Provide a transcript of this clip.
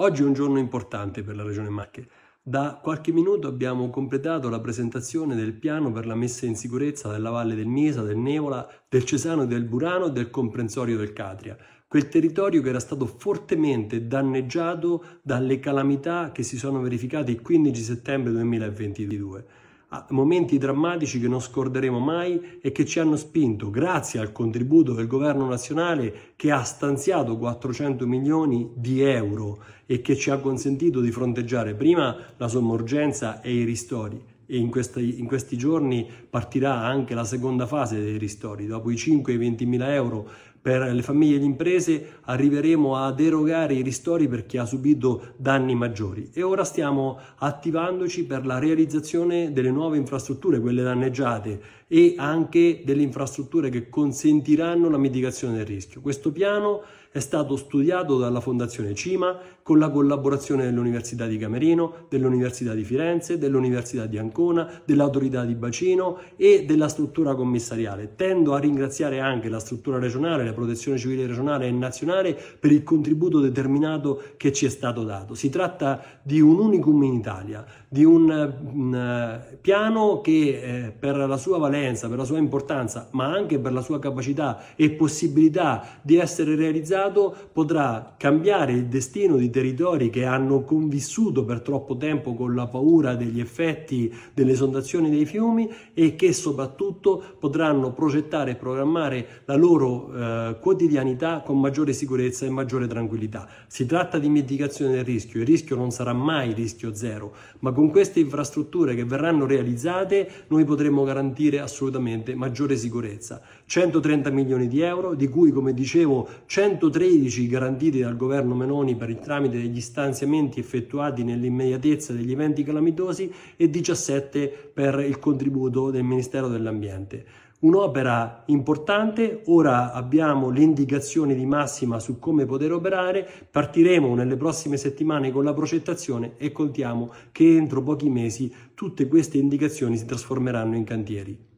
Oggi è un giorno importante per la Regione Marche. Da qualche minuto abbiamo completato la presentazione del piano per la messa in sicurezza della Valle del Miesa, del Nevola, del Cesano, del Burano e del comprensorio del Catria, quel territorio che era stato fortemente danneggiato dalle calamità che si sono verificate il 15 settembre 2022 momenti drammatici che non scorderemo mai e che ci hanno spinto, grazie al contributo del governo nazionale che ha stanziato 400 milioni di euro e che ci ha consentito di fronteggiare prima la sommorgenza e i ristori. E in questi, in questi giorni partirà anche la seconda fase dei ristori, dopo i 5 20 mila euro per le famiglie e le imprese arriveremo ad erogare i ristori per chi ha subito danni maggiori e ora stiamo attivandoci per la realizzazione delle nuove infrastrutture, quelle danneggiate e anche delle infrastrutture che consentiranno la mitigazione del rischio. Questo piano è stato studiato dalla Fondazione CIMA con la collaborazione dell'Università di Camerino, dell'Università di Firenze, dell'Università di Ancona, dell'Autorità di Bacino e della struttura commissariale. Tendo a ringraziare anche la struttura regionale, la protezione civile regionale e nazionale per il contributo determinato che ci è stato dato. Si tratta di un unicum in Italia, di un um, piano che eh, per la sua valenza, per la sua importanza, ma anche per la sua capacità e possibilità di essere realizzato, potrà cambiare il destino di territori che hanno convissuto per troppo tempo con la paura degli effetti delle sondazioni dei fiumi e che soprattutto potranno progettare e programmare la loro eh, eh, quotidianità con maggiore sicurezza e maggiore tranquillità. Si tratta di mitigazione del rischio, il rischio non sarà mai rischio zero, ma con queste infrastrutture che verranno realizzate noi potremo garantire assolutamente maggiore sicurezza. 130 milioni di euro, di cui come dicevo 113 garantiti dal governo Menoni per il tramite degli stanziamenti effettuati nell'immediatezza degli eventi calamitosi e 17 per il contributo del Ministero dell'Ambiente. Un'opera importante, ora abbiamo le indicazioni di massima su come poter operare, partiremo nelle prossime settimane con la progettazione e contiamo che entro pochi mesi tutte queste indicazioni si trasformeranno in cantieri.